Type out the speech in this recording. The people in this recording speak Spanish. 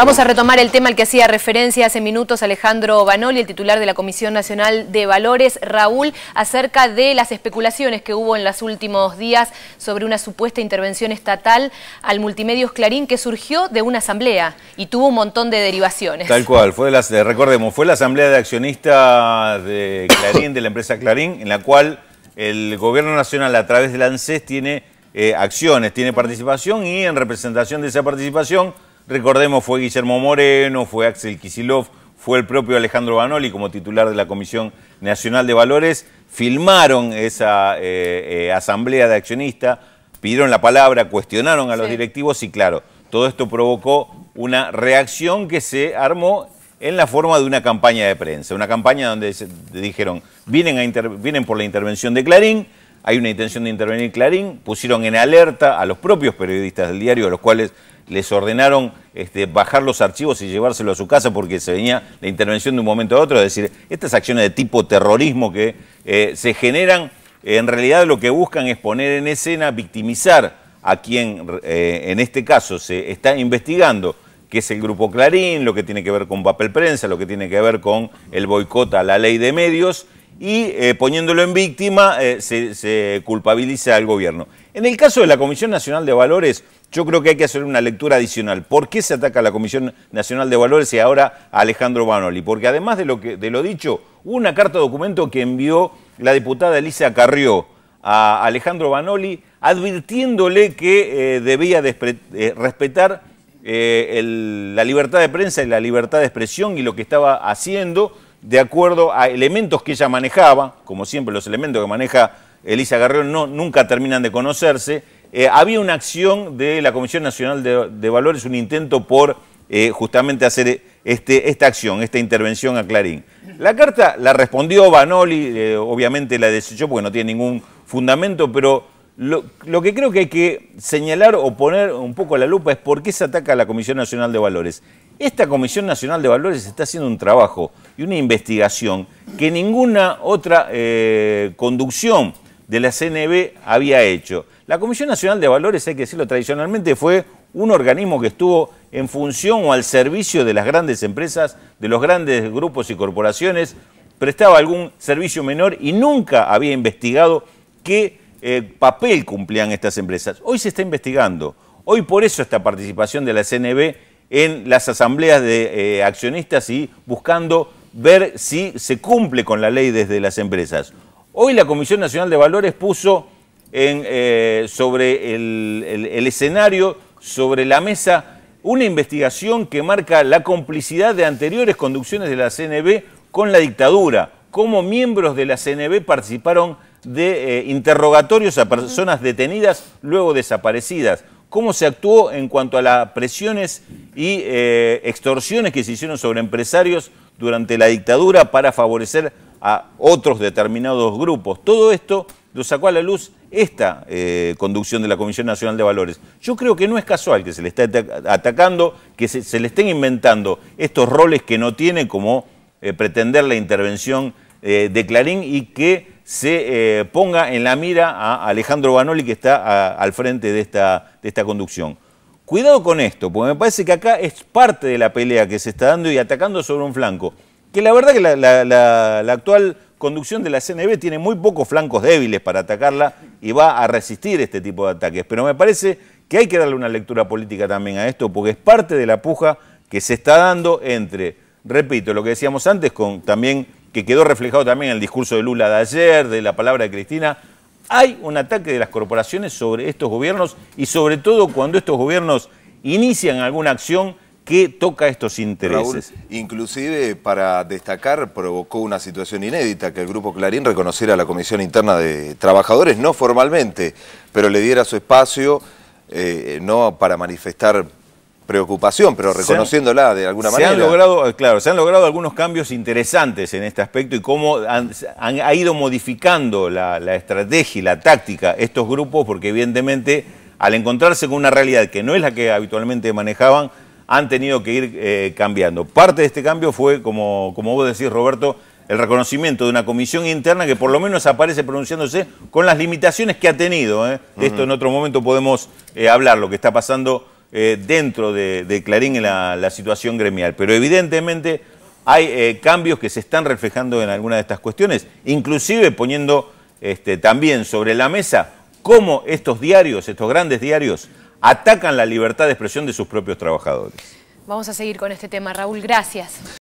Vamos a retomar el tema al que hacía referencia hace minutos Alejandro Banoli, el titular de la Comisión Nacional de Valores, Raúl, acerca de las especulaciones que hubo en los últimos días sobre una supuesta intervención estatal al Multimedios Clarín que surgió de una asamblea y tuvo un montón de derivaciones. Tal cual, fue la, eh, recordemos, fue la asamblea de accionistas de Clarín, de la empresa Clarín, en la cual el gobierno nacional a través la ANSES tiene eh, acciones, tiene participación y en representación de esa participación Recordemos, fue Guillermo Moreno, fue Axel Kisilov, fue el propio Alejandro Banoli como titular de la Comisión Nacional de Valores, filmaron esa eh, eh, asamblea de accionistas, pidieron la palabra, cuestionaron a los directivos y claro, todo esto provocó una reacción que se armó en la forma de una campaña de prensa, una campaña donde dijeron, vienen, a vienen por la intervención de Clarín, hay una intención de intervenir Clarín, pusieron en alerta a los propios periodistas del diario, a los cuales les ordenaron este, bajar los archivos y llevárselo a su casa porque se venía la intervención de un momento a otro. Es decir, estas acciones de tipo terrorismo que eh, se generan, en realidad lo que buscan es poner en escena, victimizar a quien eh, en este caso se está investigando, que es el grupo Clarín, lo que tiene que ver con papel prensa, lo que tiene que ver con el boicot a la ley de medios y eh, poniéndolo en víctima eh, se, culpabiliza al gobierno. En el caso de la Comisión Nacional de Valores, yo creo que hay que hacer una lectura adicional. ¿Por qué se ataca a la Comisión Nacional de Valores y ahora a Alejandro Banoli? Porque además de lo, que, de lo dicho, una carta documento que envió la diputada Elisa Carrió a Alejandro Banoli advirtiéndole que eh, debía respetar la libertad de prensa y la libertad de expresión y lo que estaba haciendo de acuerdo a elementos que ella manejaba, como siempre los elementos que maneja Elisa Garrión no, nunca terminan de conocerse, eh, había una acción de la Comisión Nacional de, Valores, un intento por eh, justamente hacer eh, este, esta acción, esta intervención a Clarín. La carta la respondió Banoli, obviamente la desechó porque no tiene ningún fundamento, pero lo, que creo que hay que señalar o poner un poco la lupa es por qué se ataca a la Comisión Nacional de Valores. Esta Comisión Nacional de Valores está haciendo un trabajo y una investigación que ninguna otra eh, conducción de la CNB había hecho. La Comisión Nacional de Valores, hay que decirlo tradicionalmente, fue un organismo que estuvo en función o al servicio de las grandes empresas, de los grandes grupos y corporaciones, prestaba algún servicio menor y nunca había investigado qué eh, papel cumplían estas empresas. Hoy se está investigando. Hoy por eso esta participación de la CNB en las asambleas de eh, accionistas y buscando ver si se cumple con la ley desde las empresas. Hoy la Comisión Nacional de Valores puso eh, sobre el, escenario, sobre la mesa, una investigación que marca la complicidad de anteriores conducciones de la CNB con la dictadura, cómo miembros de la CNB participaron de eh, interrogatorios a personas detenidas luego desaparecidas cómo se actuó en cuanto a las presiones y eh, extorsiones que se hicieron sobre empresarios durante la dictadura para favorecer a otros determinados grupos. Todo esto lo sacó a la luz esta eh, conducción de la Comisión Nacional de Valores. Yo creo que no es casual que se le esté atacando, que se, le estén inventando estos roles que no tiene como eh, pretender la intervención de Clarín y que se eh, ponga en la mira a Alejandro Banoli, que está al frente de esta, de esta conducción. Cuidado con esto, porque me parece que acá es parte de la pelea que se está dando y atacando sobre un flanco. Que la verdad que la, la actual conducción de la CNB tiene muy pocos flancos débiles para atacarla y va a resistir este tipo de ataques. Pero me parece que hay que darle una lectura política también a esto, porque es parte de la puja que se está dando entre, repito, lo que decíamos antes con también que quedó reflejado también en el discurso de Lula de ayer, de la palabra de Cristina, hay un ataque de las corporaciones sobre estos gobiernos y sobre todo cuando estos gobiernos inician alguna acción que toca estos intereses. inclusive, para destacar, provocó una situación inédita que el Grupo Clarín reconociera a la Comisión Interna de Trabajadores, no formalmente, pero le diera su espacio, eh, no para manifestar preocupación, pero reconociéndola de alguna manera. Se han logrado, eh, claro, se han logrado algunos cambios interesantes en este aspecto y cómo han, ido modificando la, estrategia y la táctica estos grupos, porque evidentemente al encontrarse con una realidad que no es la que habitualmente manejaban, han tenido que ir eh, cambiando. Parte de este cambio fue, como, como vos decís, Roberto, el reconocimiento de una comisión interna que por lo menos aparece pronunciándose con las limitaciones que ha tenido. De ¿eh? Esto en otro momento podemos hablar, lo que está pasando eh, dentro de, Clarín en la, situación gremial. Pero evidentemente hay eh, cambios que se están reflejando en algunas de estas cuestiones, inclusive poniendo este, también sobre la mesa cómo estos diarios, estos grandes diarios, atacan la libertad de expresión de sus propios trabajadores. Vamos a seguir con este tema, Raúl. Gracias.